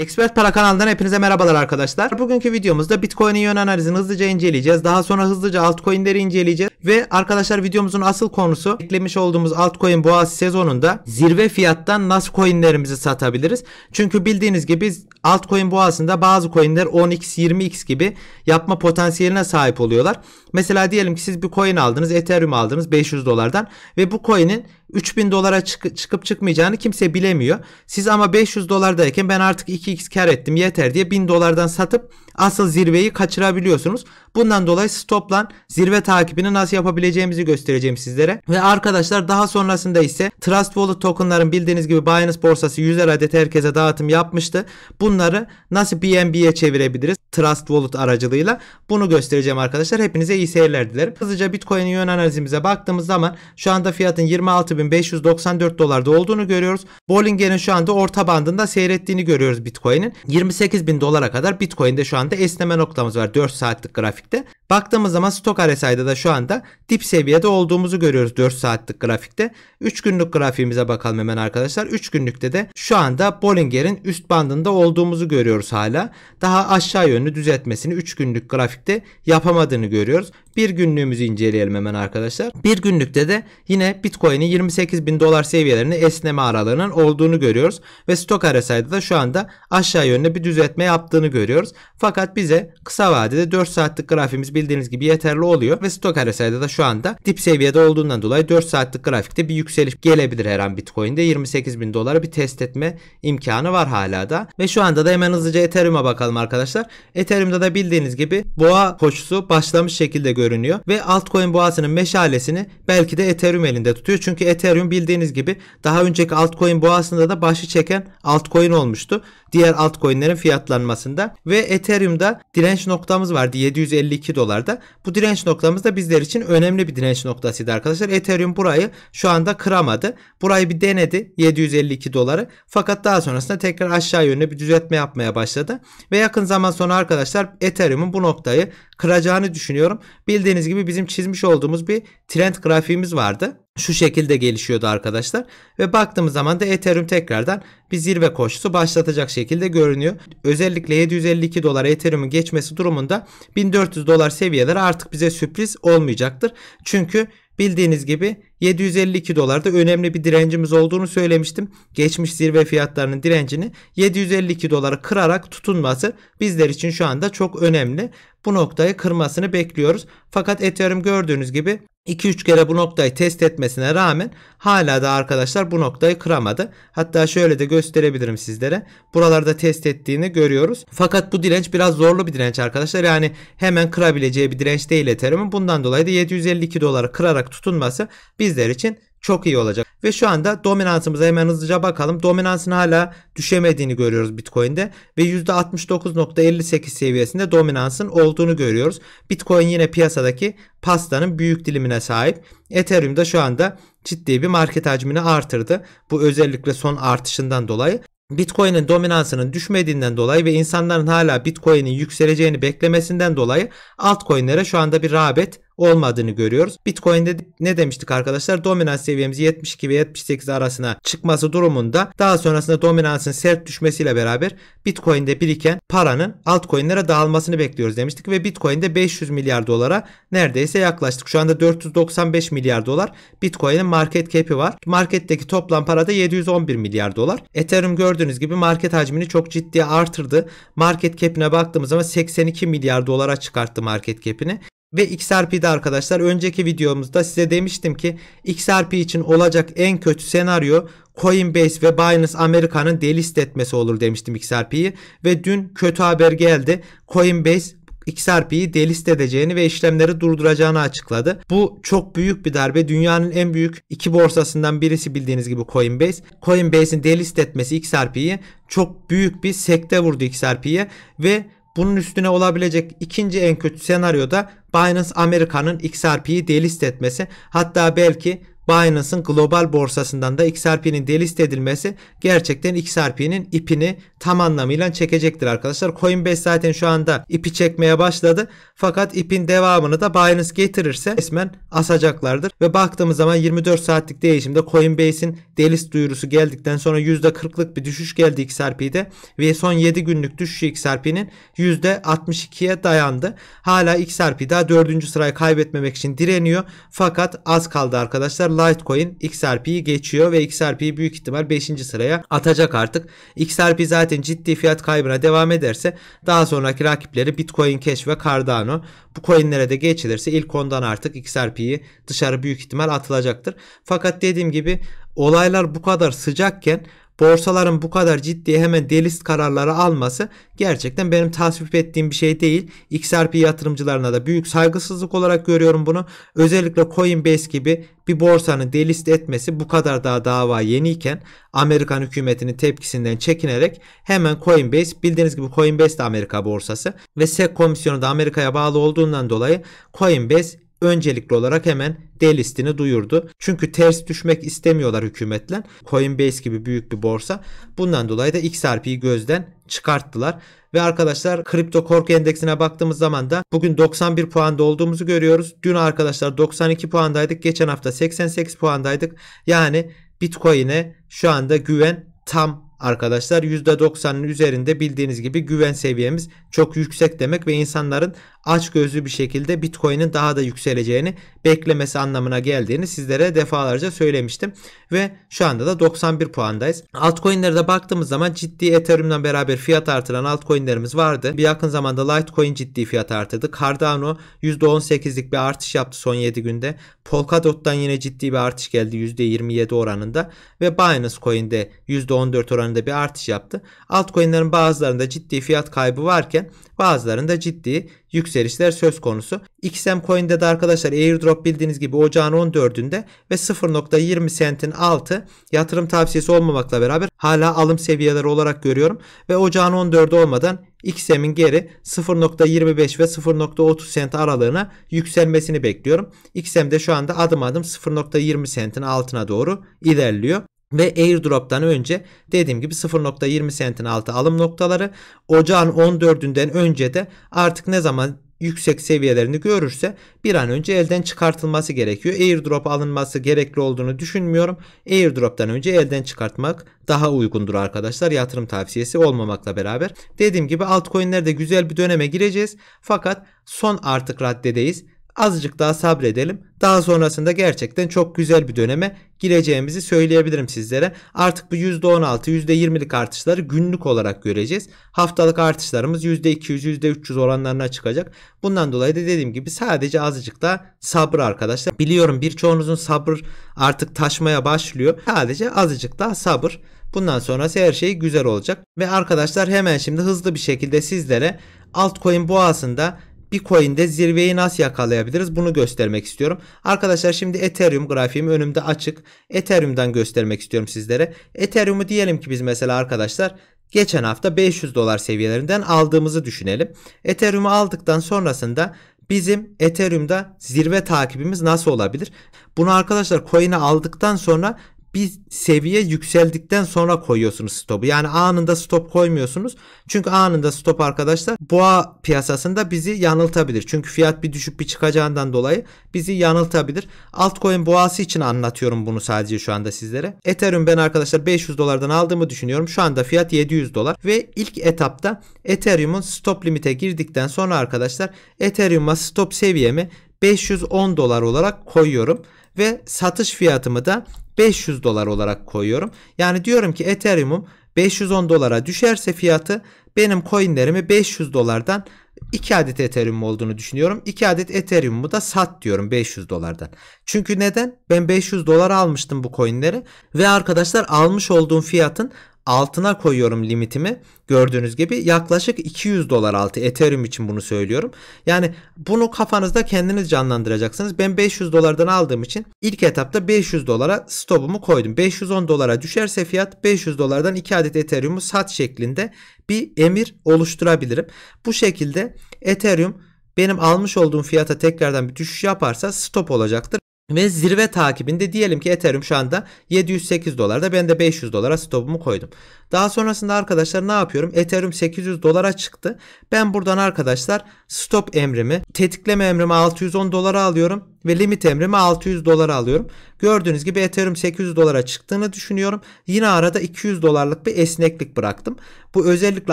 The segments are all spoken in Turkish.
Expert Para kanalından hepinize merhabalar arkadaşlar. Bugünkü videomuzda Bitcoin'in yön analizini hızlıca inceleyeceğiz. Daha sonra hızlıca altcoin'leri inceleyeceğiz. Ve arkadaşlar videomuzun asıl konusu eklemiş olduğumuz altcoin boğaz sezonunda zirve fiyattan nasıl coin'lerimizi satabiliriz? Çünkü bildiğiniz gibi altcoin boğasında bazı coin'ler 10x 20x gibi yapma potansiyeline sahip oluyorlar. Mesela diyelim ki siz bir coin aldınız, Ethereum aldınız 500 dolardan ve bu coin'in 3000 dolara çık- çıkıp çıkmayacağını kimse bilemiyor. Siz ama 500 dolardayken ben artık 2x kar ettim yeter diye 1000 dolardan satıp asıl zirveyi kaçırabiliyorsunuz. Bundan dolayı stoplan zirve takibini nasıl yapabileceğimizi göstereceğim sizlere. Ve arkadaşlar daha sonrasında ise Trust Wallet tokenların bildiğiniz gibi Binance borsası 100 adet herkese dağıtım yapmıştı. Bunları nasıl BNB'ye çevirebiliriz Trust Wallet aracılığıyla bunu göstereceğim arkadaşlar. Hepinize iyi seyirler dilerim. Hızlıca Bitcoin'in yön analizimize baktığımız zaman şu anda fiyatın 26.594 dolarda olduğunu görüyoruz. Bollinger'in şu anda orta bandında seyrettiğini görüyoruz Bitcoin'in. 28.000 dolara kadar Bitcoin'de şu anda orada esneme noktamız var 4 saatlik grafikte. Baktığımız zaman stok RSI'da da şu anda dip seviyede olduğumuzu görüyoruz 4 saatlik grafikte. 3 günlük grafiğimize bakalım hemen arkadaşlar. 3 günlükte de şu anda Bollinger'in üst bandında olduğumuzu görüyoruz hala. Daha aşağı yönlü düzeltmesini 3 günlük grafikte yapamadığını görüyoruz. Bir günlüğümüzü inceleyelim hemen arkadaşlar. Bir günlükte de yine Bitcoin'in 28 bin dolar seviyelerinde esneme aralığının olduğunu görüyoruz. Ve stok RSI'de da şu anda aşağı yönde bir düzeltme yaptığını görüyoruz. Fakat bize kısa vadede 4 saatlik grafimiz bildiğiniz gibi yeterli oluyor. Ve stok RSI'de da şu anda dip seviyede olduğundan dolayı 4 saatlik grafikte bir yükseliş gelebilir her an Bitcoin'de. 28 bin dolara bir test etme imkanı var hala da. Ve şu anda da hemen hızlıca Ethereum'a bakalım arkadaşlar. Ethereum'da da bildiğiniz gibi boğa koşusu başlamış şekilde görünüyor ve altcoin boğasının meşalesini belki de Ethereum elinde tutuyor. Çünkü Ethereum bildiğiniz gibi daha önceki altcoin boğasında da başı çeken altcoin olmuştu. Diğer altcoinlerin fiyatlanmasında ve Ethereum'da direnç noktamız vardı 752 dolarda. Bu direnç noktamız da bizler için önemli bir direnç noktasıydı arkadaşlar. Ethereum burayı şu anda kıramadı. Burayı bir denedi 752 doları. Fakat daha sonrasında tekrar aşağı yönlü bir düzeltme yapmaya başladı. Ve yakın zaman sonra arkadaşlar Ethereum'un bu noktayı kıracağını düşünüyorum. Bildiğiniz gibi bizim çizmiş olduğumuz bir trend grafiğimiz vardı. Şu şekilde gelişiyordu arkadaşlar. Ve baktığımız zaman da Ethereum tekrardan bir zirve koşusu başlatacak şekilde görünüyor. Özellikle 752 dolar Ethereum'un geçmesi durumunda 1400 dolar seviyeleri artık bize sürpriz olmayacaktır. Çünkü bildiğiniz gibi 752 dolarda önemli bir direncimiz olduğunu söylemiştim. Geçmiş zirve fiyatlarının direncini 752 dolara kırarak tutunması bizler için şu anda çok önemli. Bu noktayı kırmasını bekliyoruz. Fakat Ethereum gördüğünüz gibi 2-3 kere bu noktayı test etmesine rağmen hala da arkadaşlar bu noktayı kıramadı. Hatta şöyle de gösterebilirim sizlere. Buralarda test ettiğini görüyoruz. Fakat bu direnç biraz zorlu bir direnç arkadaşlar. Yani hemen kırabileceği bir direnç değil Ethereum'un. Bundan dolayı da 752 dolara kırarak tutunması biz sizler için çok iyi olacak. Ve şu anda dominansımıza hemen hızlıca bakalım. Dominansın hala düşemediğini görüyoruz Bitcoin'de ve %69.58 seviyesinde dominansın olduğunu görüyoruz. Bitcoin yine piyasadaki pastanın büyük dilimine sahip. Ethereum da şu anda ciddi bir market hacmini artırdı. Bu özellikle son artışından dolayı. Bitcoin'in dominansının düşmediğinden dolayı ve insanların hala Bitcoin'in yükseleceğini beklemesinden dolayı altcoin'lere şu anda bir rağbet olmadığını görüyoruz. Bitcoin'de ne demiştik arkadaşlar? Dominans seviyemiz 72 ve 78 arasına çıkması durumunda daha sonrasında dominansın sert düşmesiyle beraber Bitcoin'de biriken paranın altcoin'lere dağılmasını bekliyoruz demiştik ve Bitcoin'de 500 milyar dolara neredeyse yaklaştık. Şu anda 495 milyar dolar Bitcoin'in market cap'i var. Marketteki toplam para da 711 milyar dolar. Ethereum gördüğünüz gibi market hacmini çok ciddi artırdı. Market cap'ine baktığımız zaman 82 milyar dolara çıkarttı market cap'ini ve XRP'de arkadaşlar önceki videomuzda size demiştim ki XRP için olacak en kötü senaryo Coinbase ve Binance Amerika'nın delist etmesi olur demiştim XRP'yi ve dün kötü haber geldi. Coinbase XRP'yi delist edeceğini ve işlemleri durduracağını açıkladı. Bu çok büyük bir darbe. Dünyanın en büyük iki borsasından birisi bildiğiniz gibi Coinbase. Coinbase'in delist etmesi XRP'yi çok büyük bir sekte vurdu XRP'ye ve bunun üstüne olabilecek ikinci en kötü senaryoda Binance Amerika'nın XRP'yi delist etmesi hatta belki Binance'ın global borsasından da XRP'nin delist edilmesi gerçekten XRP'nin ipini tam anlamıyla çekecektir arkadaşlar. Coinbase zaten şu anda ipi çekmeye başladı. Fakat ipin devamını da Binance getirirse resmen asacaklardır. Ve baktığımız zaman 24 saatlik değişimde Coinbase'in delist duyurusu geldikten sonra %40'lık bir düşüş geldi XRP'de. Ve son 7 günlük düşüşü XRP'nin %62'ye dayandı. Hala XRP daha 4. sırayı kaybetmemek için direniyor. Fakat az kaldı arkadaşlar. Litecoin XRP'yi geçiyor ve XRP büyük ihtimal 5. sıraya atacak artık. XRP zaten ciddi fiyat kaybına devam ederse daha sonraki rakipleri Bitcoin Cash ve Cardano. Bu coinlere de geçilirse ilk ondan artık XRP'yi dışarı büyük ihtimal atılacaktır. Fakat dediğim gibi olaylar bu kadar sıcakken borsaların bu kadar ciddi hemen delist kararları alması gerçekten benim tasvip ettiğim bir şey değil. XRP yatırımcılarına da büyük saygısızlık olarak görüyorum bunu. Özellikle Coinbase gibi bir borsanın delist etmesi bu kadar daha dava yeniyken Amerikan hükümetinin tepkisinden çekinerek hemen Coinbase bildiğiniz gibi Coinbase de Amerika borsası ve SEC komisyonu da Amerika'ya bağlı olduğundan dolayı Coinbase öncelikli olarak hemen delistini duyurdu. Çünkü ters düşmek istemiyorlar hükümetle. Coinbase gibi büyük bir borsa. Bundan dolayı da XRP'yi gözden çıkarttılar. Ve arkadaşlar kripto korku endeksine baktığımız zaman da bugün 91 puanda olduğumuzu görüyoruz. Dün arkadaşlar 92 puandaydık. Geçen hafta 88 puandaydık. Yani Bitcoin'e şu anda güven tam arkadaşlar %90'ın üzerinde bildiğiniz gibi güven seviyemiz çok yüksek demek ve insanların açgözlü bir şekilde Bitcoin'in daha da yükseleceğini beklemesi anlamına geldiğini sizlere defalarca söylemiştim. Ve şu anda da 91 puandayız. Altcoin'lere de baktığımız zaman ciddi Ethereum'dan beraber fiyat artıran altcoin'lerimiz vardı. Bir yakın zamanda Litecoin ciddi fiyat artırdı. Cardano %18'lik bir artış yaptı son 7 günde. Polkadot'tan yine ciddi bir artış geldi %27 oranında ve Binance Coin'de %14 oranında bir artış yaptı. Altcoin'lerin bazılarında ciddi fiyat kaybı varken Bazılarında ciddi yükselişler söz konusu. XM Coin'de de arkadaşlar airdrop bildiğiniz gibi ocağın 14'ünde ve 0.20 sentin altı yatırım tavsiyesi olmamakla beraber hala alım seviyeleri olarak görüyorum ve ocağın 14'ü olmadan XM'in geri 0.25 ve 0.30 sent aralığına yükselmesini bekliyorum. XM de şu anda adım adım 0.20 sentin altına doğru ilerliyor ve airdrop'tan önce dediğim gibi 0.20 sentin altı alım noktaları ocağın 14'ünden önce de artık ne zaman yüksek seviyelerini görürse bir an önce elden çıkartılması gerekiyor. Airdrop alınması gerekli olduğunu düşünmüyorum. Airdrop'tan önce elden çıkartmak daha uygundur arkadaşlar. Yatırım tavsiyesi olmamakla beraber. Dediğim gibi altcoin'lerde güzel bir döneme gireceğiz. Fakat son artık raddedeyiz azıcık daha sabredelim. Daha sonrasında gerçekten çok güzel bir döneme gireceğimizi söyleyebilirim sizlere. Artık bu %16, %20'lik artışları günlük olarak göreceğiz. Haftalık artışlarımız %200, %300 oranlarına çıkacak. Bundan dolayı da dediğim gibi sadece azıcık da sabır arkadaşlar. Biliyorum birçoğunuzun sabır artık taşmaya başlıyor. Sadece azıcık daha sabır. Bundan sonrası her şey güzel olacak. Ve arkadaşlar hemen şimdi hızlı bir şekilde sizlere altcoin boğasında Bitcoin'de zirveyi nasıl yakalayabiliriz bunu göstermek istiyorum. Arkadaşlar şimdi Ethereum grafiğim önümde açık. Ethereum'dan göstermek istiyorum sizlere. Ethereum'u diyelim ki biz mesela arkadaşlar geçen hafta 500 dolar seviyelerinden aldığımızı düşünelim. Ethereum'u aldıktan sonrasında bizim Ethereum'da zirve takibimiz nasıl olabilir? Bunu arkadaşlar coin'e aldıktan sonra bir seviye yükseldikten sonra koyuyorsunuz stopu. Yani anında stop koymuyorsunuz. Çünkü anında stop arkadaşlar boğa piyasasında bizi yanıltabilir. Çünkü fiyat bir düşüp bir çıkacağından dolayı bizi yanıltabilir. Altcoin boğası için anlatıyorum bunu sadece şu anda sizlere. Ethereum ben arkadaşlar 500 dolardan aldığımı düşünüyorum. Şu anda fiyat 700 dolar ve ilk etapta Ethereum'un stop limite girdikten sonra arkadaşlar Ethereum'a stop seviyemi 510 dolar olarak koyuyorum ve satış fiyatımı da 500 dolar olarak koyuyorum. Yani diyorum ki Ethereum'um 510 dolara düşerse fiyatı benim coinlerimi 500 dolardan 2 adet Ethereum olduğunu düşünüyorum. 2 adet Ethereum'u da sat diyorum 500 dolardan. Çünkü neden? Ben 500 dolar almıştım bu coinleri ve arkadaşlar almış olduğum fiyatın altına koyuyorum limitimi. Gördüğünüz gibi yaklaşık 200 dolar altı Ethereum için bunu söylüyorum. Yani bunu kafanızda kendiniz canlandıracaksınız. Ben 500 dolardan aldığım için ilk etapta 500 dolara stopumu koydum. 510 dolara düşerse fiyat 500 dolardan 2 adet Ethereum'u sat şeklinde bir emir oluşturabilirim. Bu şekilde Ethereum benim almış olduğum fiyata tekrardan bir düşüş yaparsa stop olacaktır ve zirve takibinde diyelim ki Ethereum şu anda 708 dolarda ben de 500 dolara stopumu koydum. Daha sonrasında arkadaşlar ne yapıyorum? Ethereum 800 dolara çıktı. Ben buradan arkadaşlar stop emrimi, tetikleme emrimi 610 dolara alıyorum ve limit emrimi 600 dolara alıyorum. Gördüğünüz gibi Ethereum 800 dolara çıktığını düşünüyorum. Yine arada 200 dolarlık bir esneklik bıraktım. Bu özellikle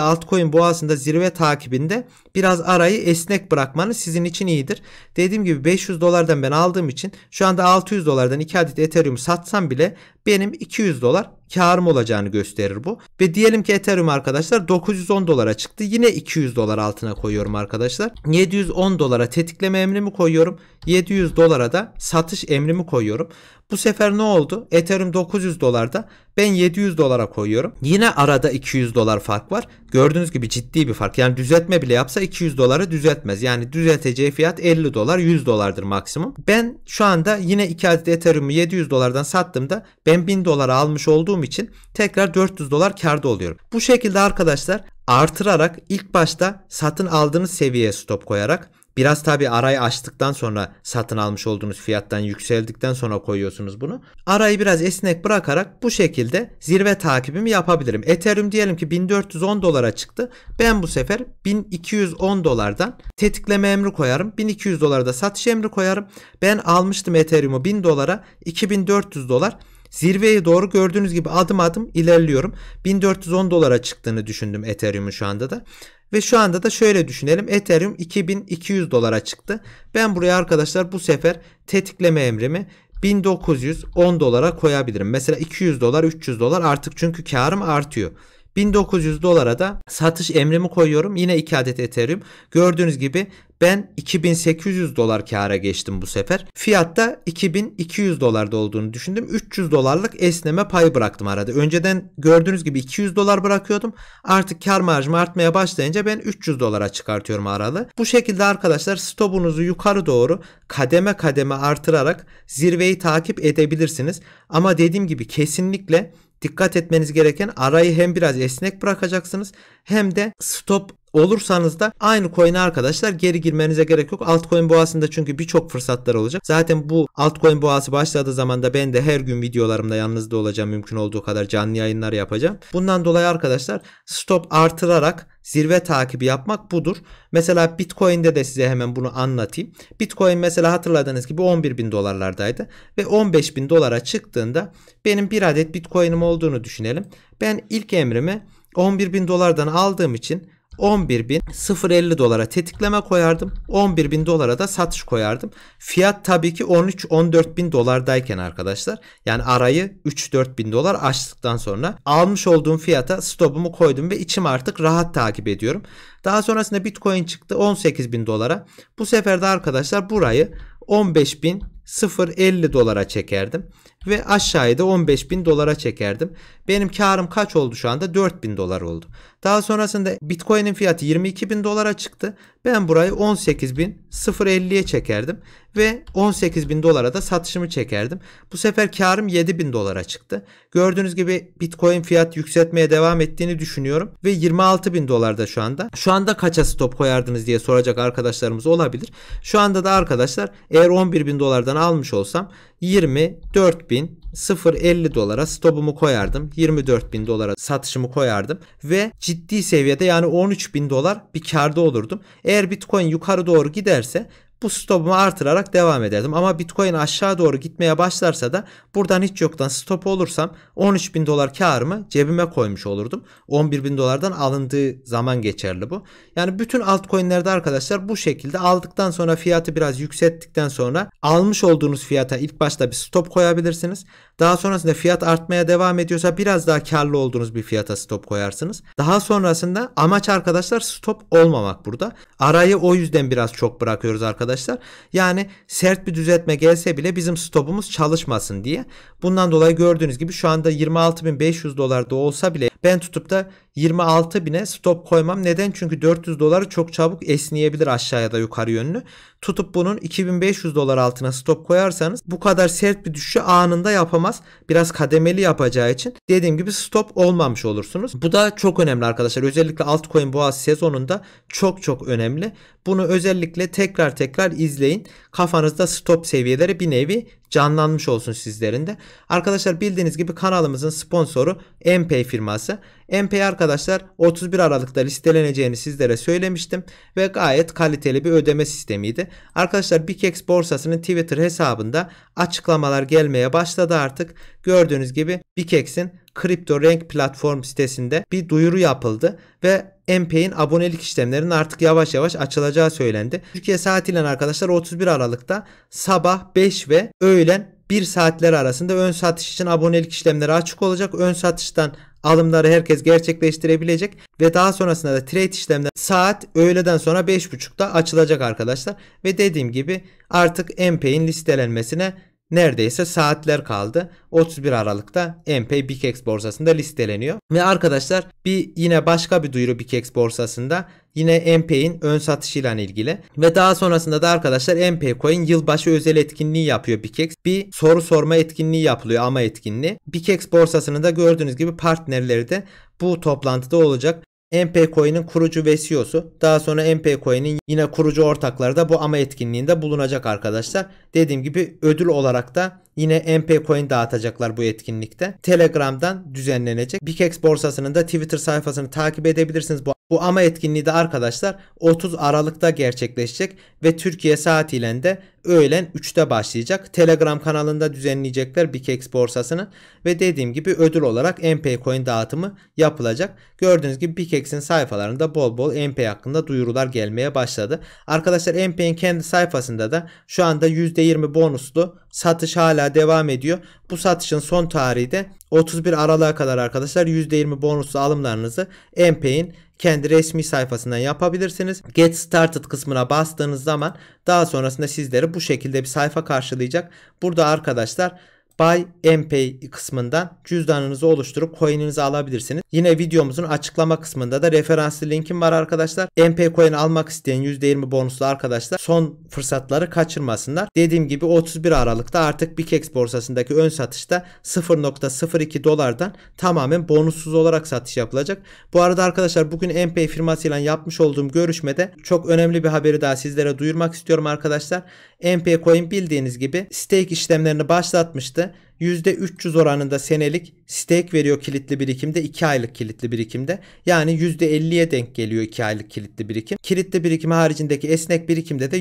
altcoin boğasında zirve takibinde biraz arayı esnek bırakmanız sizin için iyidir. Dediğim gibi 500 dolardan ben aldığım için şu anda 600 dolardan 2 adet Ethereum satsam bile benim 200 dolar karım olacağını gösterir bu. Ve diyelim ki Ethereum arkadaşlar 910 dolara çıktı. Yine 200 dolar altına koyuyorum arkadaşlar. 710 dolara tetikleme emrimi koyuyorum. 700 dolara da satış emrimi koyuyorum. Bu sefer ne oldu? Ethereum 900 dolarda ben 700 dolara koyuyorum. Yine arada 200 dolar fark var. Gördüğünüz gibi ciddi bir fark. Yani düzeltme bile yapsa 200 doları düzeltmez. Yani düzelteceği fiyat 50 dolar 100 dolardır maksimum. Ben şu anda yine 2 adet Ethereum'u 700 dolardan sattığımda ben 1000 dolara almış olduğum için tekrar 400 dolar karda oluyorum. Bu şekilde arkadaşlar artırarak ilk başta satın aldığınız seviyeye stop koyarak Biraz tabi arayı açtıktan sonra satın almış olduğunuz fiyattan yükseldikten sonra koyuyorsunuz bunu. Arayı biraz esnek bırakarak bu şekilde zirve takibimi yapabilirim. Ethereum diyelim ki 1410 dolara çıktı. Ben bu sefer 1210 dolardan tetikleme emri koyarım. 1200 dolarda satış emri koyarım. Ben almıştım Ethereum'u 1000 dolara 2400 dolar Zirveye doğru gördüğünüz gibi adım adım ilerliyorum. 1410 dolara çıktığını düşündüm Ethereum'un şu anda da. Ve şu anda da şöyle düşünelim. Ethereum 2200 dolara çıktı. Ben buraya arkadaşlar bu sefer tetikleme emrimi 1910 dolara koyabilirim. Mesela 200 dolar 300 dolar artık çünkü karım artıyor. 1900 dolara da satış emrimi koyuyorum. Yine 2 adet Ethereum. Gördüğünüz gibi ben 2800 dolar kâra geçtim bu sefer. Fiyatta 2200 dolarda olduğunu düşündüm. 300 dolarlık esneme pay bıraktım arada. Önceden gördüğünüz gibi 200 dolar bırakıyordum. Artık kar marjım artmaya başlayınca ben 300 dolara çıkartıyorum aralı. Bu şekilde arkadaşlar stopunuzu yukarı doğru kademe kademe artırarak zirveyi takip edebilirsiniz. Ama dediğim gibi kesinlikle dikkat etmeniz gereken arayı hem biraz esnek bırakacaksınız hem de stop olursanız da aynı coin'e arkadaşlar geri girmenize gerek yok. Altcoin boğasında çünkü birçok fırsatlar olacak. Zaten bu altcoin boğası başladığı zaman da ben de her gün videolarımda yanınızda olacağım. Mümkün olduğu kadar canlı yayınlar yapacağım. Bundan dolayı arkadaşlar stop artırarak zirve takibi yapmak budur. Mesela Bitcoin'de de size hemen bunu anlatayım. Bitcoin mesela hatırladığınız gibi 11 bin dolarlardaydı ve 15 bin dolara çıktığında benim bir adet Bitcoin'im olduğunu düşünelim. Ben ilk emrimi 11 bin dolardan aldığım için 11.050 dolara tetikleme koyardım. 11.000 dolara da satış koyardım. Fiyat tabii ki 13-14 bin dolardayken arkadaşlar. Yani arayı 3-4 bin dolar açtıktan sonra almış olduğum fiyata stopumu koydum ve içim artık rahat takip ediyorum. Daha sonrasında bitcoin çıktı 18 bin dolara. Bu sefer de arkadaşlar burayı 15 bin 0.50 dolara çekerdim ve aşağıya da 15 bin dolara çekerdim. Benim karım kaç oldu şu anda? 4 bin dolar oldu. Daha sonrasında Bitcoin'in fiyatı 22 bin dolara çıktı. Ben burayı 18 bin 0.50'ye çekerdim ve 18 bin dolara da satışımı çekerdim. Bu sefer karım 7 bin dolara çıktı. Gördüğünüz gibi Bitcoin fiyat yükseltmeye devam ettiğini düşünüyorum ve 26 bin dolarda şu anda. Şu anda kaça stop koyardınız diye soracak arkadaşlarımız olabilir. Şu anda da arkadaşlar eğer 11 bin dolardan almış olsam 24.050 dolara stopumu koyardım. 24.000 dolara satışımı koyardım ve ciddi seviyede yani 13.000 dolar bir karda olurdum. Eğer Bitcoin yukarı doğru giderse bu stopumu artırarak devam ederdim. Ama Bitcoin aşağı doğru gitmeye başlarsa da buradan hiç yoktan stop olursam 13 bin dolar karımı cebime koymuş olurdum. 11 bin dolardan alındığı zaman geçerli bu. Yani bütün altcoinlerde arkadaşlar bu şekilde aldıktan sonra fiyatı biraz yükselttikten sonra almış olduğunuz fiyata ilk başta bir stop koyabilirsiniz. Daha sonrasında fiyat artmaya devam ediyorsa biraz daha karlı olduğunuz bir fiyata stop koyarsınız. Daha sonrasında amaç arkadaşlar stop olmamak burada. Arayı o yüzden biraz çok bırakıyoruz arkadaşlar. Yani sert bir düzeltme gelse bile bizim stopumuz çalışmasın diye. Bundan dolayı gördüğünüz gibi şu anda 26.500 dolarda olsa bile ben tutup da 26 bine stop koymam. Neden? Çünkü 400 doları çok çabuk esneyebilir aşağıya da yukarı yönlü. Tutup bunun 2500 dolar altına stop koyarsanız bu kadar sert bir düşüşü anında yapamazsınız olmaz. Biraz kademeli yapacağı için dediğim gibi stop olmamış olursunuz. Bu da çok önemli arkadaşlar. Özellikle altcoin boğa sezonunda çok çok önemli. Bunu özellikle tekrar tekrar izleyin. Kafanızda stop seviyeleri bir nevi canlanmış olsun sizlerinde. Arkadaşlar bildiğiniz gibi kanalımızın sponsoru Enpay firması. Enpay arkadaşlar 31 Aralık'ta listeleneceğini sizlere söylemiştim ve gayet kaliteli bir ödeme sistemiydi. Arkadaşlar Bikex borsasının Twitter hesabında açıklamalar gelmeye başladı artık. Gördüğünüz gibi Bikex'in Kripto Renk platform sitesinde bir duyuru yapıldı ve MP'in abonelik işlemlerinin artık yavaş yavaş açılacağı söylendi. Türkiye saatiyle arkadaşlar 31 Aralık'ta sabah 5 ve öğlen 1 saatler arasında ön satış için abonelik işlemleri açık olacak. Ön satıştan alımları herkes gerçekleştirebilecek ve daha sonrasında da trade işlemler saat öğleden sonra 5.30'da açılacak arkadaşlar. Ve dediğim gibi artık MP'in listelenmesine neredeyse saatler kaldı. 31 Aralık'ta MPay BKEX borsasında listeleniyor. Ve arkadaşlar bir yine başka bir duyuru BKEX borsasında yine MPay'in ön satışıyla ilgili. Ve daha sonrasında da arkadaşlar MPay Coin yılbaşı özel etkinliği yapıyor BKEX. Bir soru sorma etkinliği yapılıyor ama etkinliği. BKEX borsasının da gördüğünüz gibi partnerleri de bu toplantıda olacak. MP Coin'in kurucu ve CEO'su. Daha sonra MP Coin'in yine kurucu ortakları da bu ama etkinliğinde bulunacak arkadaşlar. Dediğim gibi ödül olarak da yine MP Coin dağıtacaklar bu etkinlikte. Telegram'dan düzenlenecek. Bikex borsasının da Twitter sayfasını takip edebilirsiniz bu bu ama etkinliği de arkadaşlar 30 Aralık'ta gerçekleşecek ve Türkiye saatiyle de öğlen 3'te başlayacak. Telegram kanalında düzenleyecekler BKEX borsasını ve dediğim gibi ödül olarak MP coin dağıtımı yapılacak. Gördüğünüz gibi BKEX'in sayfalarında bol bol MP hakkında duyurular gelmeye başladı. Arkadaşlar MP'nin kendi sayfasında da şu anda %20 bonuslu satış hala devam ediyor. Bu satışın son tarihi de 31 Aralık'a kadar arkadaşlar %20 bonuslu alımlarınızı Enpay'in kendi resmi sayfasından yapabilirsiniz. Get Started kısmına bastığınız zaman daha sonrasında sizleri bu şekilde bir sayfa karşılayacak. Burada arkadaşlar Buy MPay kısmından cüzdanınızı oluşturup coin'inizi alabilirsiniz. Yine videomuzun açıklama kısmında da referanslı linkim var arkadaşlar. MP coin almak isteyen %20 bonuslu arkadaşlar son fırsatları kaçırmasınlar. Dediğim gibi 31 Aralık'ta artık Bikex borsasındaki ön satışta 0.02 dolardan tamamen bonussuz olarak satış yapılacak. Bu arada arkadaşlar bugün MP firmasıyla yapmış olduğum görüşmede çok önemli bir haberi daha sizlere duyurmak istiyorum arkadaşlar. MP Coin bildiğiniz gibi stake işlemlerini başlatmıştı. %300 oranında senelik stake veriyor kilitli birikimde 2 aylık kilitli birikimde. Yani %50'ye denk geliyor 2 aylık kilitli birikim. Kilitli birikim haricindeki esnek birikimde de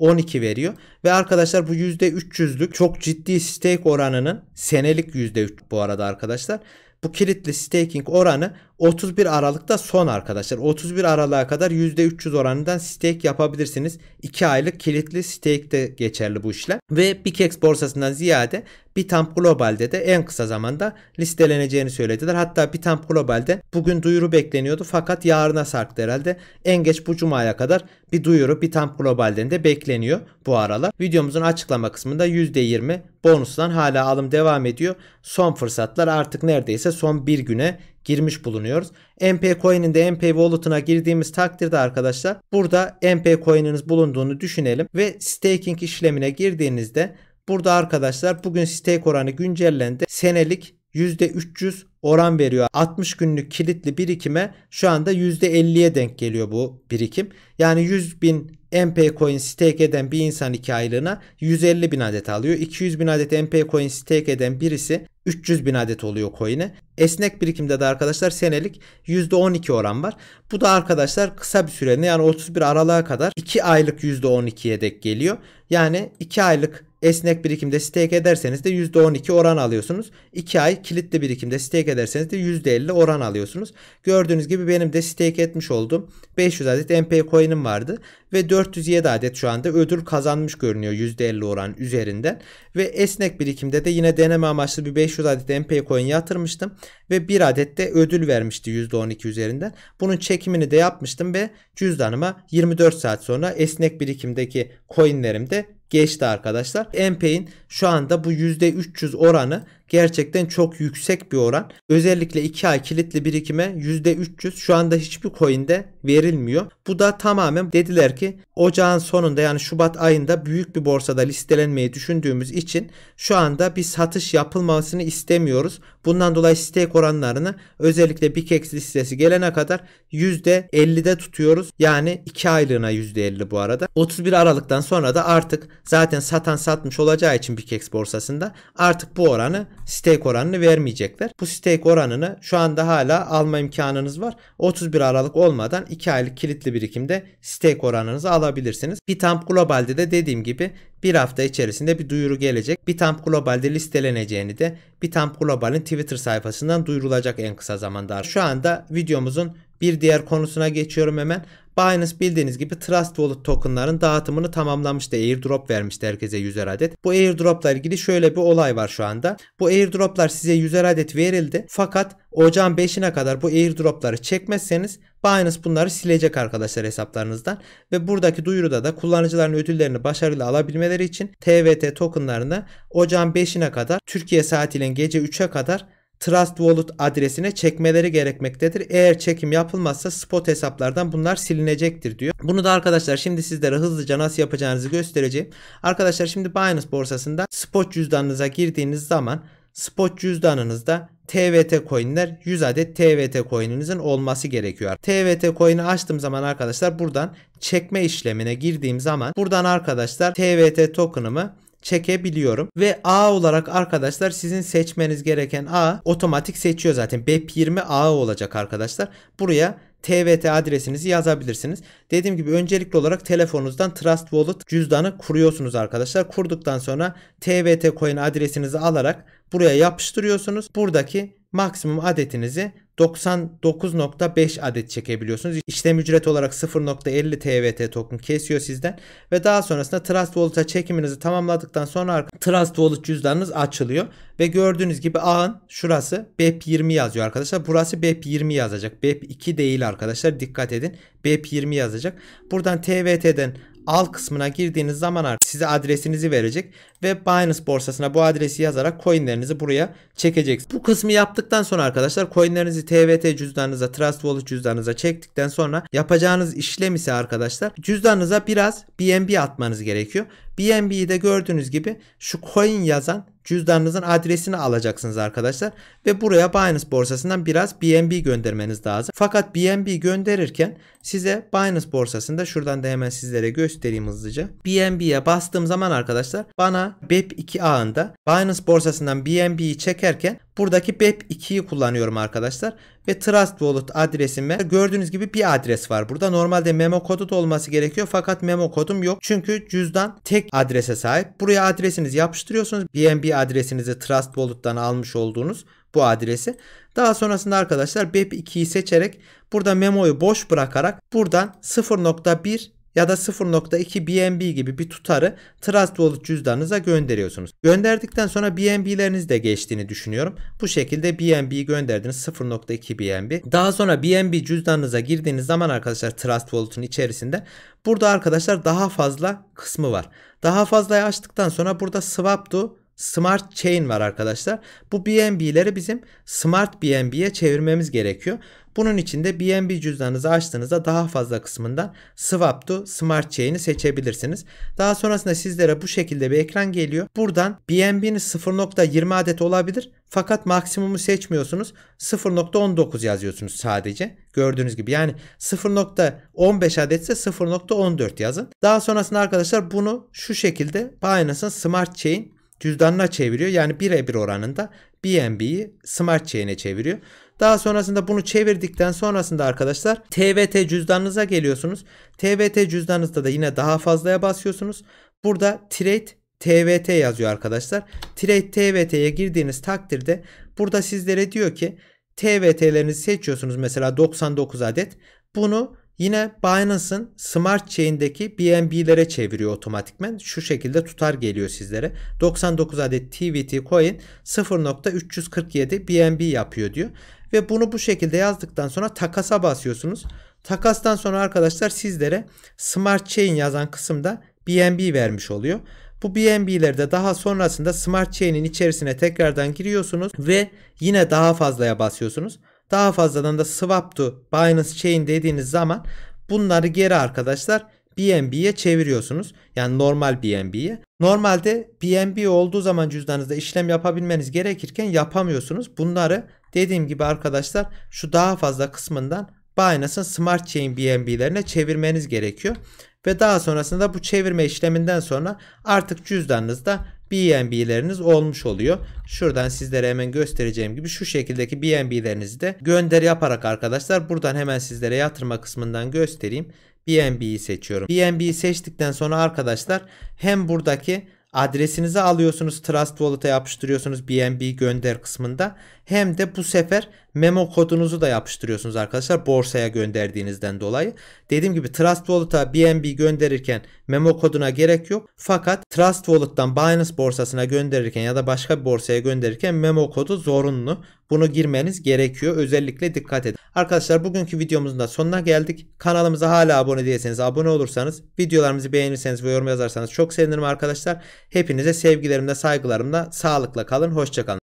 %12 veriyor. Ve arkadaşlar bu %300'lük çok ciddi stake oranının senelik %3 bu arada arkadaşlar. Bu kilitli staking oranı 31 Aralık'ta son arkadaşlar. 31 Aralık'a kadar %300 oranından stake yapabilirsiniz. 2 aylık kilitli stake de geçerli bu işler. Ve Bikex borsasından ziyade Bitamp Global'de de en kısa zamanda listeleneceğini söylediler. Hatta Bitamp Global'de bugün duyuru bekleniyordu fakat yarına sarktı herhalde. En geç bu cumaya kadar bir duyuru Bitamp Global'den de bekleniyor bu aralar. Videomuzun açıklama kısmında %20 bonustan hala alım devam ediyor. Son fırsatlar artık neredeyse son bir güne girmiş bulunuyoruz. MP Coin'in de MP Wallet'ına girdiğimiz takdirde arkadaşlar burada MP Coin'iniz bulunduğunu düşünelim ve staking işlemine girdiğinizde burada arkadaşlar bugün stake oranı güncellendi. Senelik %300 oran veriyor. 60 günlük kilitli birikime şu anda %50'ye denk geliyor bu birikim. Yani 100 bin MP coin stake eden bir insan 2 aylığına 150 bin adet alıyor. 200 bin adet MP coin stake eden birisi 300 bin adet oluyor coin'e. Esnek birikimde de arkadaşlar senelik %12 oran var. Bu da arkadaşlar kısa bir sürede yani 31 Aralık'a kadar 2 aylık %12'ye dek geliyor. Yani 2 aylık esnek birikimde stake ederseniz de %12 oran alıyorsunuz. 2 ay kilitli birikimde stake stake ederseniz de %50 oran alıyorsunuz. Gördüğünüz gibi benim de stake etmiş olduğum 500 adet MP coin'im vardı ve 407 adet şu anda ödül kazanmış görünüyor %50 oran üzerinden ve esnek birikimde de yine deneme amaçlı bir 500 adet MP coin yatırmıştım ve 1 adet de ödül vermişti %12 üzerinden. Bunun çekimini de yapmıştım ve cüzdanıma 24 saat sonra esnek birikimdeki coinlerim de geçti arkadaşlar. MP'in şu anda bu %300 oranı gerçekten çok yüksek bir oran. Özellikle 2 ay kilitli birikime %300 şu anda hiçbir coin'de verilmiyor. Bu da tamamen dediler ki ocağın sonunda yani Şubat ayında büyük bir borsada listelenmeyi düşündüğümüz için şu anda bir satış yapılmasını istemiyoruz. Bundan dolayı stake oranlarını özellikle BKEX listesi gelene kadar %50'de tutuyoruz. Yani 2 aylığına %50 bu arada. 31 Aralık'tan sonra da artık zaten satan satmış olacağı için BKEX borsasında artık bu oranı stake oranını vermeyecekler. Bu stake oranını şu anda hala alma imkanınız var. 31 Aralık olmadan 2 aylık kilitli birikimde stake oranınızı alabilirsiniz. Bitamp Global'de de dediğim gibi bir hafta içerisinde bir duyuru gelecek. Bitamp Global'de listeleneceğini de Bitamp Global'in Twitter sayfasından duyurulacak en kısa zamanda. Şu anda videomuzun bir diğer konusuna geçiyorum hemen. Binance bildiğiniz gibi Trust Wallet tokenların dağıtımını tamamlamıştı. Airdrop vermişti herkese 100 adet. Bu airdropla ilgili şöyle bir olay var şu anda. Bu airdroplar size 100 adet verildi. Fakat ocağın 5'ine kadar bu airdropları çekmezseniz Binance bunları silecek arkadaşlar hesaplarınızdan. Ve buradaki duyuruda da kullanıcıların ödüllerini başarıyla alabilmeleri için TVT tokenlarını ocağın 5'ine kadar Türkiye saatiyle gece 3'e kadar Trust Wallet adresine çekmeleri gerekmektedir. Eğer çekim yapılmazsa spot hesaplardan bunlar silinecektir diyor. Bunu da arkadaşlar şimdi sizlere hızlıca nasıl yapacağınızı göstereceğim. Arkadaşlar şimdi Binance borsasında spot cüzdanınıza girdiğiniz zaman spot cüzdanınızda TVT coinler 100 adet TVT coininizin olması gerekiyor. TVT coin'i açtığım zaman arkadaşlar buradan çekme işlemine girdiğim zaman buradan arkadaşlar TVT token'ımı çekebiliyorum. Ve A olarak arkadaşlar sizin seçmeniz gereken A otomatik seçiyor zaten. BEP20 A olacak arkadaşlar. Buraya TVT adresinizi yazabilirsiniz. Dediğim gibi öncelikli olarak telefonunuzdan Trust Wallet cüzdanı kuruyorsunuz arkadaşlar. Kurduktan sonra TVT coin adresinizi alarak buraya yapıştırıyorsunuz. Buradaki maksimum adetinizi 99.5 adet çekebiliyorsunuz. İşlem ücret olarak 0.50 TVT token kesiyor sizden ve daha sonrasında Trust Wallet'a çekiminizi tamamladıktan sonra Trust Wallet cüzdanınız açılıyor ve gördüğünüz gibi ağın şurası BEP20 yazıyor arkadaşlar. Burası BEP20 yazacak. BEP2 değil arkadaşlar. Dikkat edin. BEP20 yazacak. Buradan TVT'den al kısmına girdiğiniz zaman artık size adresinizi verecek ve Binance borsasına bu adresi yazarak coinlerinizi buraya çekeceksiniz. Bu kısmı yaptıktan sonra arkadaşlar coinlerinizi TVT cüzdanınıza, Trust Wallet cüzdanınıza çektikten sonra yapacağınız işlem ise arkadaşlar cüzdanınıza biraz BNB atmanız gerekiyor. BNB'yi de gördüğünüz gibi şu coin yazan cüzdanınızın adresini alacaksınız arkadaşlar ve buraya Binance borsasından biraz BNB göndermeniz lazım. Fakat BNB gönderirken size Binance borsasında şuradan da hemen sizlere göstereyim hızlıca. BNB'ye bastığım zaman arkadaşlar bana BEP2 ağında Binance borsasından BNB'yi çekerken buradaki BEP2'yi kullanıyorum arkadaşlar. Ve Trust Wallet adresime gördüğünüz gibi bir adres var burada. Normalde memo kodu da olması gerekiyor fakat memo kodum yok. Çünkü cüzdan tek adrese sahip. Buraya adresinizi yapıştırıyorsunuz. BNB adresinizi Trust Wallet'tan almış olduğunuz bu adresi. Daha sonrasında arkadaşlar BEP2'yi seçerek burada memoyu boş bırakarak buradan 0.1 ya da 0.2 BNB gibi bir tutarı Trust Wallet cüzdanınıza gönderiyorsunuz. Gönderdikten sonra BNB'leriniz de geçtiğini düşünüyorum. Bu şekilde BNB gönderdiniz 0.2 BNB. Daha sonra BNB cüzdanınıza girdiğiniz zaman arkadaşlar Trust Wallet'ın içerisinde burada arkadaşlar daha fazla kısmı var. Daha fazlayı açtıktan sonra burada swap to Smart Chain var arkadaşlar. Bu BNB'leri bizim Smart BNB'ye çevirmemiz gerekiyor. Bunun için de BNB cüzdanınızı açtığınızda daha fazla kısmından Swap to Smart Chain'i seçebilirsiniz. Daha sonrasında sizlere bu şekilde bir ekran geliyor. Buradan BNB'niz 0.20 adet olabilir. Fakat maksimumu seçmiyorsunuz. 0.19 yazıyorsunuz sadece. Gördüğünüz gibi yani 0.15 adetse 0.14 yazın. Daha sonrasında arkadaşlar bunu şu şekilde Binance'ın Smart Chain cüzdanına çeviriyor. Yani birebir oranında BNB'yi Smart Chain'e çeviriyor. Daha sonrasında bunu çevirdikten sonrasında arkadaşlar TVT cüzdanınıza geliyorsunuz. TVT cüzdanınızda da yine daha fazlaya basıyorsunuz. Burada trade TVT yazıyor arkadaşlar. Trade TVT'ye girdiğiniz takdirde burada sizlere diyor ki TVT'lerinizi seçiyorsunuz mesela 99 adet. Bunu Yine Binance'ın Smart Chain'deki BNB'lere çeviriyor otomatikmen. Şu şekilde tutar geliyor sizlere. 99 adet TVT coin 0.347 BNB yapıyor diyor. Ve bunu bu şekilde yazdıktan sonra takasa basıyorsunuz. Takastan sonra arkadaşlar sizlere Smart Chain yazan kısımda BNB vermiş oluyor. Bu BNB'leri de daha sonrasında Smart Chain'in içerisine tekrardan giriyorsunuz ve yine daha fazlaya basıyorsunuz. Daha fazladan da swap to Binance Chain dediğiniz zaman bunları geri arkadaşlar BNB'ye çeviriyorsunuz. Yani normal BNB'ye. Normalde BNB olduğu zaman cüzdanınızda işlem yapabilmeniz gerekirken yapamıyorsunuz. Bunları dediğim gibi arkadaşlar şu daha fazla kısmından Binance'ın Smart Chain BNB'lerine çevirmeniz gerekiyor. Ve daha sonrasında bu çevirme işleminden sonra artık cüzdanınızda BNB'leriniz olmuş oluyor. Şuradan sizlere hemen göstereceğim gibi şu şekildeki BNB'lerinizi de gönder yaparak arkadaşlar buradan hemen sizlere yatırma kısmından göstereyim. BNB'yi seçiyorum. BNB'yi seçtikten sonra arkadaşlar hem buradaki adresinizi alıyorsunuz Trust Wallet'a yapıştırıyorsunuz BNB gönder kısmında hem de bu sefer memo kodunuzu da yapıştırıyorsunuz arkadaşlar borsaya gönderdiğinizden dolayı. Dediğim gibi Trust Wallet'a BNB gönderirken memo koduna gerek yok. Fakat Trust Wallet'tan Binance borsasına gönderirken ya da başka bir borsaya gönderirken memo kodu zorunlu. Bunu girmeniz gerekiyor. Özellikle dikkat edin. Arkadaşlar bugünkü videomuzun da sonuna geldik. Kanalımıza hala abone değilseniz abone olursanız, videolarımızı beğenirseniz ve yorum yazarsanız çok sevinirim arkadaşlar. Hepinize sevgilerimle, saygılarımla, sağlıkla kalın, hoşçakalın.